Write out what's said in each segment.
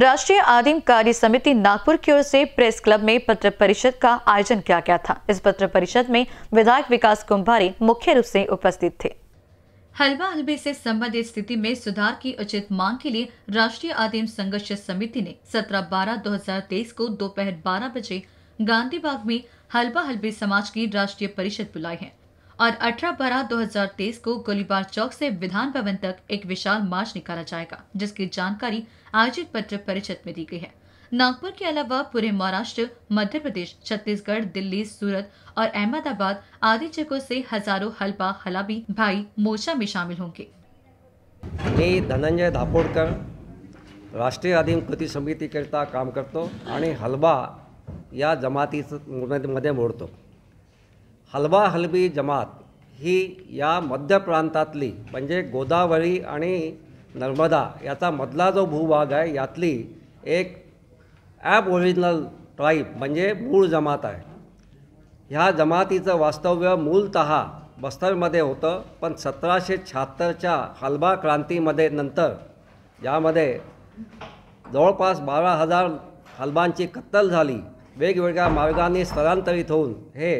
राष्ट्रीय आदिम कार्य समिति नागपुर की ओर से प्रेस क्लब में पत्र परिषद का आयोजन किया गया था इस पत्र परिषद में विधायक विकास कुंभारी मुख्य रूप से उपस्थित थे हलवा हलवे से संबंधित स्थिति में सुधार की उचित मांग के लिए राष्ट्रीय आदिम संघर्ष समिति ने 17 बारह 2023 को दोपहर 12 बजे गांधी बाग में हलवा हलवे समाज की राष्ट्रीय परिषद बुलाई है और 18 बारह 2023 को गोलीबार चौक से विधान भवन तक एक विशाल मार्च निकाला जाएगा जिसकी जानकारी आयोजित पत्र परिषद में दी गई है नागपुर के अलावा पूरे महाराष्ट्र मध्य प्रदेश छत्तीसगढ़ दिल्ली सूरत और अहमदाबाद आदि जगहों से हजारों हलबा हलाबी भाई मोर्चा में शामिल होंगे धनंजय धापोड़कर राष्ट्रीय आदिम समिति करता काम करते आणि हलबा या जमातीमध्ये मोडतो हलवा हलबी जमात ही या मध्य प्रांतातली म्हणजे गोदावरी आणि नर्मदा याचा मधला जो भूभाग आहे यातली एक ॲप ओरिजिनल ट्राईब म्हणजे मूळ जमात आहे ह्या जमातीचं वास्तव्य मूलत बस्तरमध्ये होतं पण सतराशे शहात्तरच्या हलबा क्रांतीमध्ये नंतर यामध्ये जवळपास बारा हजार हलबांची कत्तल झाली वेगवेगळ्या मार्गांनी स्थलांतरित होऊन हे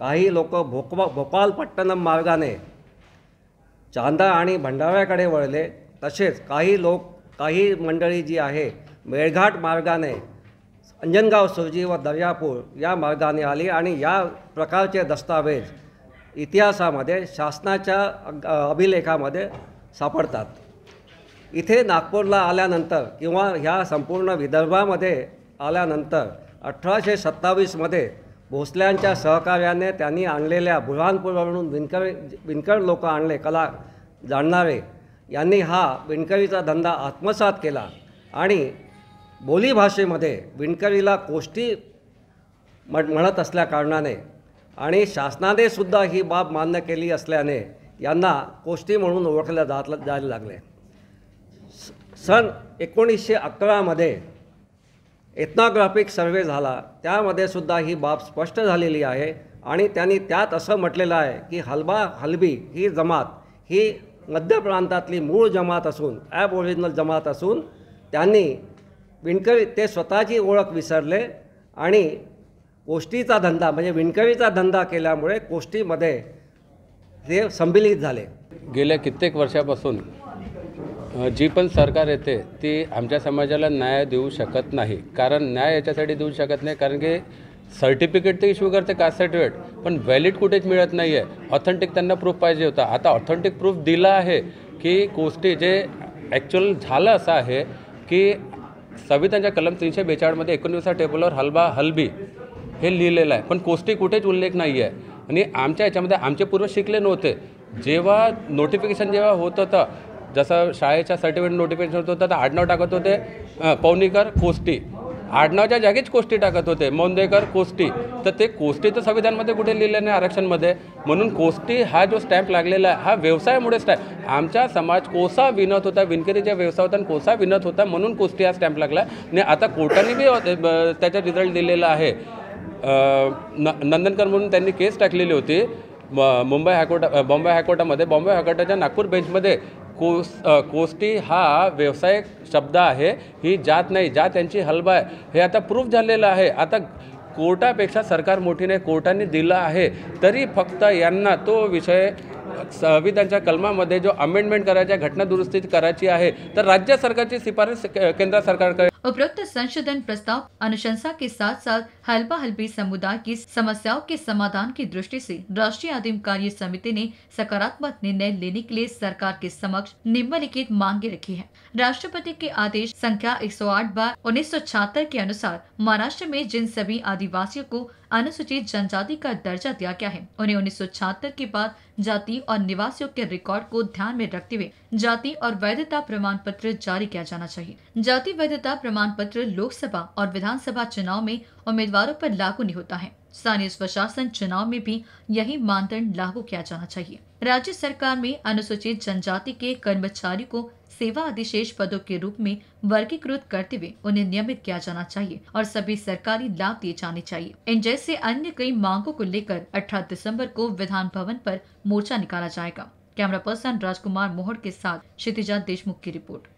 काही लोक भोकवा भोपालपट्टणम मार्गाने चांदा आणि भंडाऱ्याकडे वळले तसेच काही लोक काही मंडळी जी आहे मेळघाट मार्गाने अंजनगाव सुरजी व दर्यापूर या मार्गाने आली आणि या प्रकारचे दस्तावेज इतिहासामध्ये शासनाच्या अभिलेखामध्ये सापडतात इथे नागपूरला आल्यानंतर किंवा ह्या संपूर्ण विदर्भामध्ये आल्यानंतर अठराशे सत्तावीसमध्ये भोसल्यांच्या सहकार्याने त्यांनी आणलेल्या बुरहानपूरवरून विणकर विणकर लोक आणले कला जाणणारे यांनी हा विणकरीचा धंदा आत्मसात केला आणि बोलीभाषेमध्ये विणकरीला कोष्टी म्हणत असल्याकारणाने आणि शासनानेसुद्धा ही बाब मान्य केली असल्याने यांना कोष्टी म्हणून ओळखल्या जात जायला लागले सन एकोणीसशे अकरामध्ये एथनॉग्राफिक सर्वे झाला त्यामध्ये सुद्धा ही बाब स्पष्ट झालेली आहे आणि त्यांनी त्यात असं म्हटलेलं आहे की हलबा हलबी ही जमात ही मध्य प्रांतातली मूळ जमात असून ॲब ओरिजिनल जमात असून त्यांनी विणकरी ते स्वतःची ओळख विसरले आणि कोष्टीचा धंदा म्हणजे विणकरीचा धंदा केल्यामुळे कोष्टीमध्ये ते संबिलित झाले गेल्या कित्येक वर्षापासून जी पण सरकार येते ती आमच्या समाजाला न्याय देऊ शकत नाही कारण न्याय याच्यासाठी देऊ शकत नाही कारण की सर्टिफिकेट ते इश्यू करते कास्ट सर्टिफिकेट पण व्हॅलिड कुठेच मिळत नाही आहे ऑथेंटिक त्यांना प्रूफ पाहिजे होता आता ऑथेंटिक प्रूफ दिला आहे की गोष्टी जे ॲक्च्युअल झालं असं आहे की संविधानच्या कलम तीनशे बेचाळमध्ये एकोणवीसा टेबलवर हलबा हलबी हे लिहिलेलं आहे पण कोष्टी कुठेच उल्लेख नाही आहे आणि आमच्या याच्यामध्ये आमचे पूर्व शिकले नव्हते जेव्हा नोटिफिकेशन जेव्हा होत होतं जसं शाळेच्या सर्टिफिकेट नोटिफिकेशन होतं तर आडनाव टाकत होते पवनीकर कोष्टी आडनावच्या जागीच कोष्टी टाकत होते मोंदेकर कोष्टी तर ते कोष्टी तर संविधानमध्ये कुठे लिहिलं नाही आरक्षणमध्ये म्हणून कोष्टी हा जो स्टॅम्प लागलेला आहे हा व्यवसायामुळे स्टॅम्प आमचा समाज कोसा विनत होता विणकरीचा व्यवसाय होता आणि कोसा विनत होता म्हणून कोष्टी हा स्टॅम्प लागला आणि आता कोर्टाने बी त्याचा रिझल्ट दिलेला आहे न नंदनकर म्हणून त्यांनी केस टाकलेली होती मुंबई हायकोर्टा बॉम्बे हायकोर्टामध्ये बॉम्बे हायकोर्टाच्या नागपूर बेंचमध्ये कोस कोस्टी हा व्यवसाय शब्द आहे ही जात नाही जात यांची हलबा आहे हे आता प्रूफ झालेलं आहे आता कोर्टापेक्षा सरकार मोठी नाही कोर्टाने दिलं आहे तरी फक्त यांना तो विषय संविधानच्या कलमामध्ये जो अमेंडमेंट करायच्या घटना करायची आहे तर राज्य सरकारची शिफारस केंद्र सरकारकडे उपरोक्त संशोधन प्रस्ताव अनुशंसा के साथ साथ हल्बा हल्बी समुदाय की समस्याओं के समाधान की दृष्टि से राष्ट्रीय आदिम कार्य समिति ने सकारात्मक निर्णय लेने के लिए सरकार के समक्ष निम्नलिखित मांगे रखी है राष्ट्रपति के आदेश संख्या 108 बार उन्नीस के अनुसार महाराष्ट्र में जिन सभी आदिवासियों को अनुसूचित जनजाति का दर्जा दिया गया है उन्हें उन्नीस के बाद जाति और निवासियों के रिकॉर्ड को ध्यान में रखते हुए जाति और वैधता प्रमाण पत्र जारी किया जाना चाहिए जाति वैधता प्रमाण प्रमाण पत्र लोकसभा और विधानसभा चुनाव में उम्मीदवारों पर लागू नहीं होता है स्थानीय स्वशासन चुनाव में भी यही मानदंड लागू किया जाना चाहिए राज्य सरकार में अनुसूचित जनजाति के कर्मचारी को सेवा अधिशेष पदों के रूप में वर्गीकृत करते हुए उन्हें नियमित किया जाना चाहिए और सभी सरकारी लाभ दिए जाने चाहिए इन जैसे अन्य कई मांगों को लेकर 18 दिसंबर को विधान भवन पर मोर्चा निकाला जाएगा कैमरा पर्सन राजकुमार मोहर के साथ क्षितिजा देशमुख की रिपोर्ट